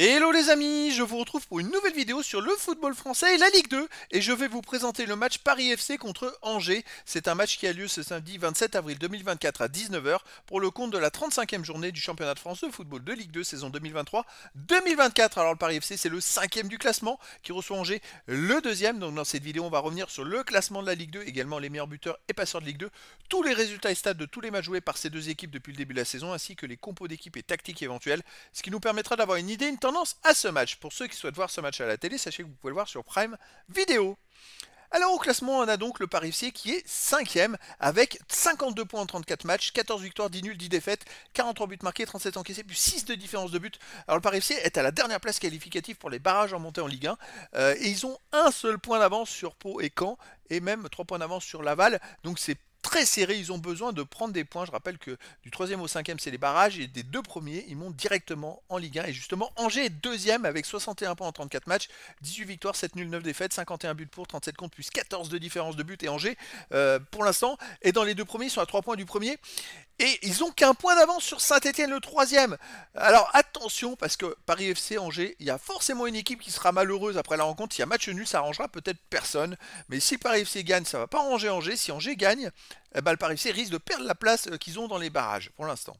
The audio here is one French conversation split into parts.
Hello les amis, je vous retrouve pour une nouvelle vidéo sur le football français et la Ligue 2 et je vais vous présenter le match Paris FC contre Angers. C'est un match qui a lieu ce samedi 27 avril 2024 à 19h pour le compte de la 35e journée du championnat de France de football de Ligue 2 saison 2023-2024. Alors le Paris FC c'est le cinquième du classement qui reçoit Angers le deuxième. Donc dans cette vidéo on va revenir sur le classement de la Ligue 2, également les meilleurs buteurs et passeurs de Ligue 2, tous les résultats et stats de tous les matchs joués par ces deux équipes depuis le début de la saison ainsi que les compos d'équipe et tactiques éventuelles, ce qui nous permettra d'avoir une idée, une à ce match. Pour ceux qui souhaitent voir ce match à la télé, sachez que vous pouvez le voir sur Prime Vidéo. Alors au classement, on a donc le Parifier qui est 5 avec 52 points en 34 matchs, 14 victoires, 10 nuls, 10 défaites, 43 buts marqués, 37 encaissés, plus 6 de différence de but. Alors le FC est à la dernière place qualificative pour les barrages en montée en Ligue 1 euh, et ils ont un seul point d'avance sur Pau et Caen et même 3 points d'avance sur Laval. Donc c'est très serré. Ils ont besoin de prendre des points. Je rappelle que du 3 au 5 c'est les barrages. Et des deux premiers, ils montent directement en Ligue 1. Et justement, Angers est deuxième avec 61 points en 34 matchs. 18 victoires, 7 nuls, 9 défaites, 51 buts pour, 37 comptes, plus 14 de différence de but. Et Angers, euh, pour l'instant, est dans les deux premiers. Ils sont à 3 points du premier. Et ils ont qu'un point d'avance sur Saint-Etienne, le troisième. Alors attention, parce que Paris FC, Angers, il y a forcément une équipe qui sera malheureuse après la rencontre. S'il y a match nul, ça arrangera peut-être personne. Mais si Paris FC gagne, ça va pas ranger Angers. Si Angers gagne, eh ben, le Paris risque de perdre la place euh, qu'ils ont dans les barrages pour l'instant.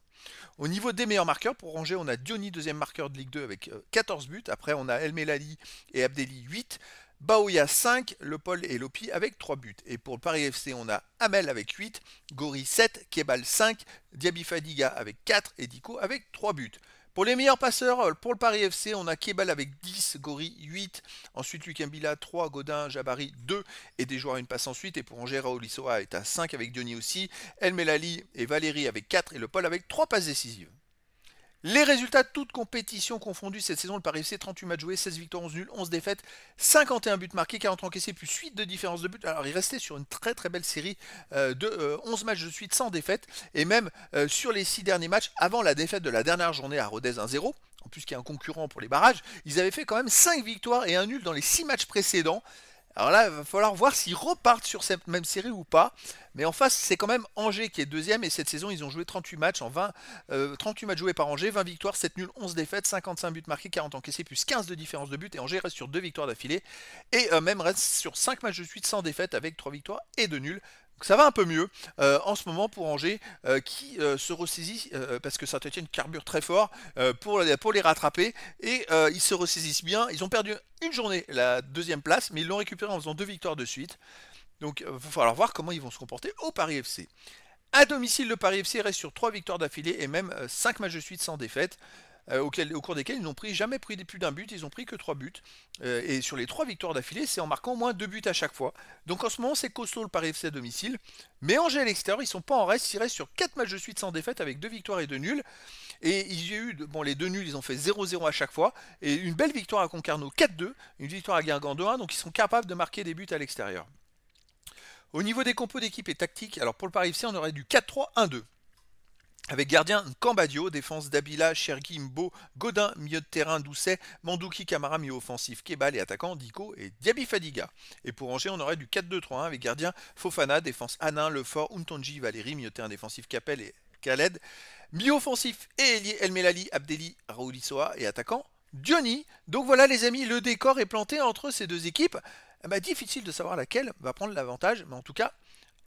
Au niveau des meilleurs marqueurs, pour ranger on a Diony, deuxième marqueur de Ligue 2 avec 14 euh, buts. Après, on a El Melali et Abdelli 8. Baoya 5, Le Paul et Lopi avec 3 buts. Et pour le Paris FC, on a Amel avec 8, Gori 7, Kebal 5, Diaby Fadiga avec 4 et Dico avec 3 buts. Pour les meilleurs passeurs, pour le Paris FC, on a Kebal avec 10, Gori 8, ensuite Lucambilla 3, Godin, Jabari 2 et des joueurs à une passe ensuite. Et pour Angers, Raoul est à 5 avec Diony aussi, El Melali et Valérie avec 4 et Le Paul avec 3 passes décisives. Les résultats, de toutes compétitions confondues cette saison, le Paris FC, 38 matchs joués, 16 victoires, 11 nuls, 11 défaites, 51 buts marqués, 40 encaissés, puis suite de différence de buts. Alors il restait sur une très très belle série euh, de 11 euh, matchs de suite sans défaite, et même euh, sur les 6 derniers matchs, avant la défaite de la dernière journée à Rodez 1-0, en plus qu'il y a un concurrent pour les barrages, ils avaient fait quand même 5 victoires et un nul dans les 6 matchs précédents. Alors là, il va falloir voir s'ils repartent sur cette même série ou pas. Mais en face, c'est quand même Angers qui est deuxième. Et cette saison, ils ont joué 38 matchs en 20, 38 euh, matchs joués par Angers, 20 victoires, 7 nuls, 11 défaites, 55 buts marqués, 40 encaissés, plus 15 de différence de buts Et Angers reste sur 2 victoires d'affilée. Et euh, même reste sur 5 matchs de suite sans défaite avec 3 victoires et 2 nuls. Donc ça va un peu mieux euh, en ce moment pour Angers euh, qui euh, se ressaisit parce que ça saint une carbure très fort pour, les rattraper et ils se ressaisissent bien. Ils ont perdu une journée la deuxième place mais ils l'ont récupérée en faisant deux victoires de suite. Donc il va falloir voir comment ils vont se comporter au Paris FC. À domicile, le Paris FC reste sur trois victoires d'affilée et même cinq matchs de suite sans défaite. Euh, au cours desquels ils n'ont pris jamais pris plus d'un but, ils n'ont pris que trois buts. Euh, et sur les trois victoires d'affilée, c'est en marquant au moins deux buts à chaque fois. Donc en ce moment, c'est costaud le Paris FC à domicile. Mais Angers à l'extérieur, ils ne sont pas en reste. Ils restent sur quatre matchs de suite sans défaite avec deux victoires et deux nuls. Et y eu, bon, les deux nuls, ils ont fait 0-0 à chaque fois. Et une belle victoire à Concarneau 4-2, une victoire à Guingamp 2-1. Donc ils sont capables de marquer des buts à l'extérieur. Au niveau des compos d'équipe et tactique, alors pour le Paris FC, on aurait du 4-3-1-2 avec gardien Cambadio, défense d'Abila, Chergui, Godin, milieu de terrain Doucet, Mandouki, Camara, milieu offensif, Kebal et attaquant Diko et Diaby Fadiga. Et pour Angers, on aurait du 4-2-3-1 avec gardien Fofana, défense Anin, Lefort, Untonji, Valérie, milieu de terrain défensif Capel et Khaled, milieu offensif et Elmelali, Elmelali, Abdeli, Raoulissoa et attaquant Diony. Donc voilà les amis, le décor est planté entre ces deux équipes. Eh ben, difficile de savoir laquelle va prendre l'avantage, mais en tout cas,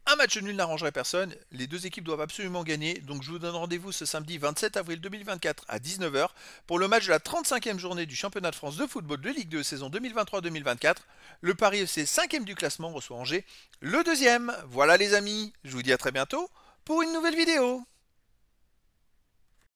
un match nul n'arrangerait personne, les deux équipes doivent absolument gagner, donc je vous donne rendez-vous ce samedi 27 avril 2024 à 19h pour le match de la 35e journée du championnat de France de football de Ligue 2 saison 2023-2024. Le Paris EC 5e du classement reçoit Angers, le deuxième. Voilà les amis, je vous dis à très bientôt pour une nouvelle vidéo.